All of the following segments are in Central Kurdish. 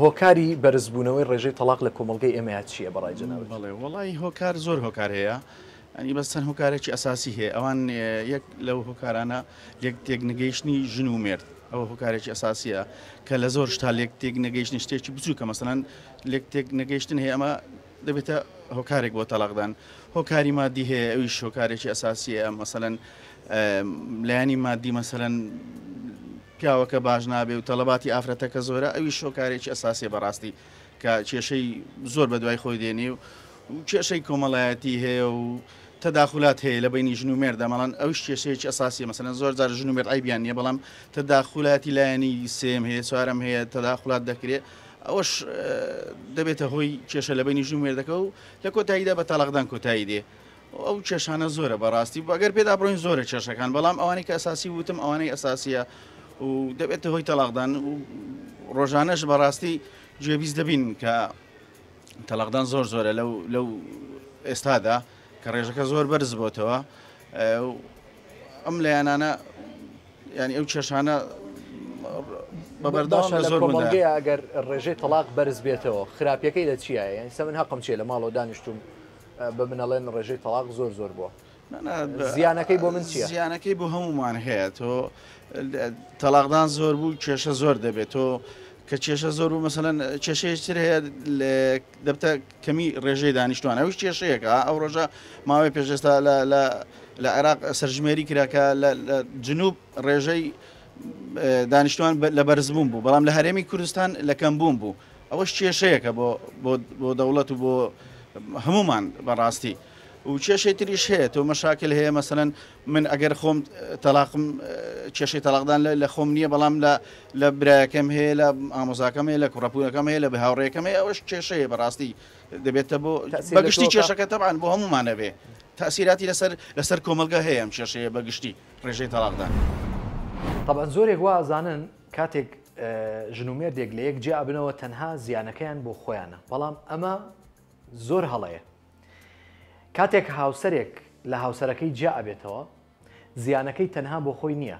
هۆکاری بەرزبوونەوەی ڕێژەی تەلاق لە کۆمەلگەی ئێمەیان چیە بەڕای جنەوە بڵێ وڵی هۆکار زۆر هۆکار هەیە. ئەنی بە چەند هۆکارێکی ئەساسی هەیە ئەوان یەک لەو هۆکارانە لێک تێک نگەیشتنی ژن و مرد ئەوە هۆکارێکی ئەساسیە کە لە زۆر شتا لێک تێک نگەیشتنی شتێکی بچوو کە مەسەەن لێک تێک نگەیشتن هەیە ئەمە دەبێتە هۆکارێک بۆ تەلاقدان هۆکاری مادی هەیە ئەوی شۆکارێکی ئەساسیە مەسەەن لایانی مادی مەسەەن پیاوەکە باش نابێ و تەلەباتی ئافرەتەکە زۆرە ئەوی شۆکارێکی ئەساسی بەڕاستی کە کێشەی زۆر بە دوای خۆی دێنی و کێشەی کۆمەڵایەتی هەیە و تەداخلات هەیە لە بینی ژن و مێر دەمەڵان ئەو کێشەیەکی ئەساسی مەسەن زۆر زار ژن و مێر ئایبیان نیە بەڵام تەداخلاتی لایەنی سێم هەیە سوارم هەیە تەداخلات دەکرێت ئەوەش دەبێتە هۆی کێشە لە بینی ژن و مێردەکە و لە کۆتاییدا بە تەلاقدان کۆتایی دێ ئەو کێشانە زۆرە بەڕاستی بەگەر پێدا بڕۆین زۆرە کێشەکان بەڵام ئەوانەی کە ئەساسی وتم ئەوانەی ئەساسیە و دەبێتە هۆی تەلاقدان و ڕۆژانەش بەڕاستی گوێبیست دەبین کە تەلاقدان زۆر زۆرە لەو لەو ئێستادا کە ڕێژەکە زۆر بەرز بۆتەوە ئەم لایەنانە ینی ئەو کێشانە بەبەرداش زۆرگەی ئەگەر ڕێژەی تەلاق بەرز بێتەوە خراپیەکەی لە چیایە ئستا من حقم چێ لە ماڵەوە دانیشتوم بە منەڵێن ڕێژەی تەلاق زۆر زۆر بووە. زیانەکەی بۆ من چیە زیانەکەی بۆ هەمومان هەیە تۆ تەلاقدان زۆر بوو کێشە زۆر دەبێت تۆ کە کێشە زۆر و مەمثلەن کێشەیەتر هەیە دەبتە کەمی ڕێژەی دانیشتوان ئەوش کێشەیەک ئەو ڕۆژە ماوەی پێشێستا لە عێراق سەرژمێری کراکە لە جنوب ڕێژەی دانیشتوان لە بەرزبوون بوو بەڵام لە هەرێمی کوردستان لەکەم بووم بوو ئەوەش کێشەیەکە بۆ دەوڵەت و بۆ هەمومان بەڕاستی. و کێشەی تریش هەیە تۆ مەشاکل هەیە مەسەن من ئەگەر خۆم تەلاقم کێشەی تەلاقدان لە خۆم نییە بەڵام لە برایەکەم هەیە لە ئامۆزاکەم هەیە لە کوڕپوونەکەم هەیە لە بەهاوڕێەکەم هەیە ئەوش کێشەیە بەڕاستی دەبێتە بۆ بەگشتی کێشەکە تەبان بۆ هەمومانە بێ تاسیراتی لەسەر لەسەر کۆمەلگە هەیە ئەم کێشەیە بەگشتی ڕێژەی تەلاقدان. طبعا زۆرێک وازانن کاتێک ژنومێردێک لە یەک جیابنەوە تەنها زیانەکەیان بۆ خۆیانە بەڵام ئەمە زۆر هەڵەیە کاتێک هاوسەرێک لە هاوسەرەکەی جیا ئەبێتەوە زیانەکەی تەنها بۆ خۆی نییە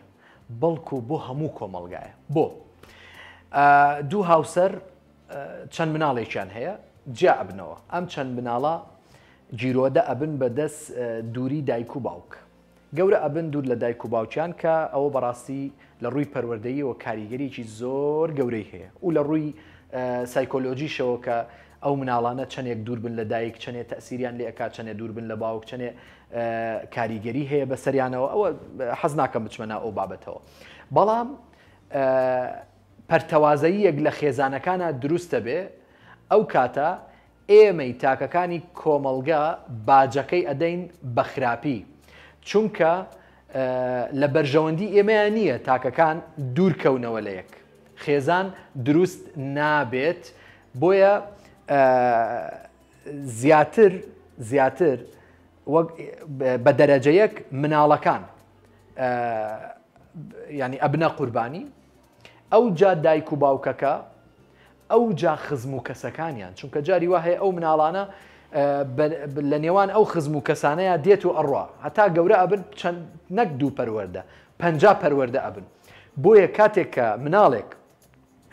بەڵکو بۆ هەموو کۆمەلگایە بۆ دوو هاوسەر چەند مناڵێکیان هەیە جیا ئەبنەوە ئەم چەند مناڵە جیرۆدە ئەبن بە دەست دووری دایک و باوک گەورە ئەبن دوور لە دایک و باوچیان کە ئەوە بەڕاستی لە ڕووی پەروەردەیەوە کاریگەریکی زۆر گەورەی هەیە و لە ڕووی سایکۆلۆژیشەوە کە ئەو مناڵانە چەندێک دووربن لە دایک چەنێ تەسیریان لێ ئەک چەنێ دووربن لە باوک چەنێ کاریگەری هەیە بە سەریانەوە ئەوە حەز ناکەم بچمەە ئەو بابەتەوە بەڵام پەرتەوازایی یەک لە خێزانەکانە دروستە بێ ئەو کاتە ئێمەی تاکەکانی کۆمەلگا باجەکەی ئەدەین بەخراپی چونکە لە بەرژەوەندی ئێمەیان نییە تاکەکان دوورکەونەوە لە یەک خێزان دروست نابێت بۆیە زیاتر زیاتر بە دەرەجەیەک مناڵەکان ینی ئەبنە قوربانی ئەو جا دایک و باوکەکە ئەو جا خزم و کەسەکانیان چونکە جاری وا هەیە ئەو مناڵانە لە نێوان ئەو خزم و کەسانەیە دێت و ئەڕوا هەتا گەورە ئەبن چەند نەک دوو پەروەەردە پنج پەروەەردە ئەبن بۆیە کاتێک کە مناڵێک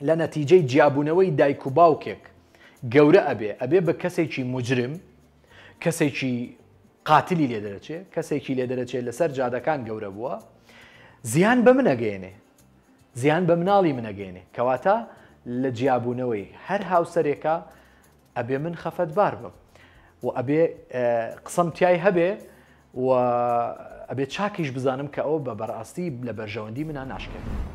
لە نەتیجەی جیابوونەوەی دایک و باوکێک گەورە ئەبێ ئەبێ بە کەسێکی مجرم کەسێکی قاتلی لێ دەرەچێ کەسێکی لێ دەرەچێت لەسەر جادەکان گەورە بووە زیان بە منەگەێنێ زیان بە مناڵی منەگەێنێ کەواتە لە جیابوونەوەی هەر هاوسەرێکە ئەبێ من خەفەت بار بم و ئەبێ قسەم تای هەبێ و ئەبێ چاکیش بزانم کە ئەو بە بەڕاستی لە بەرژەوەندی منە ناشکێت.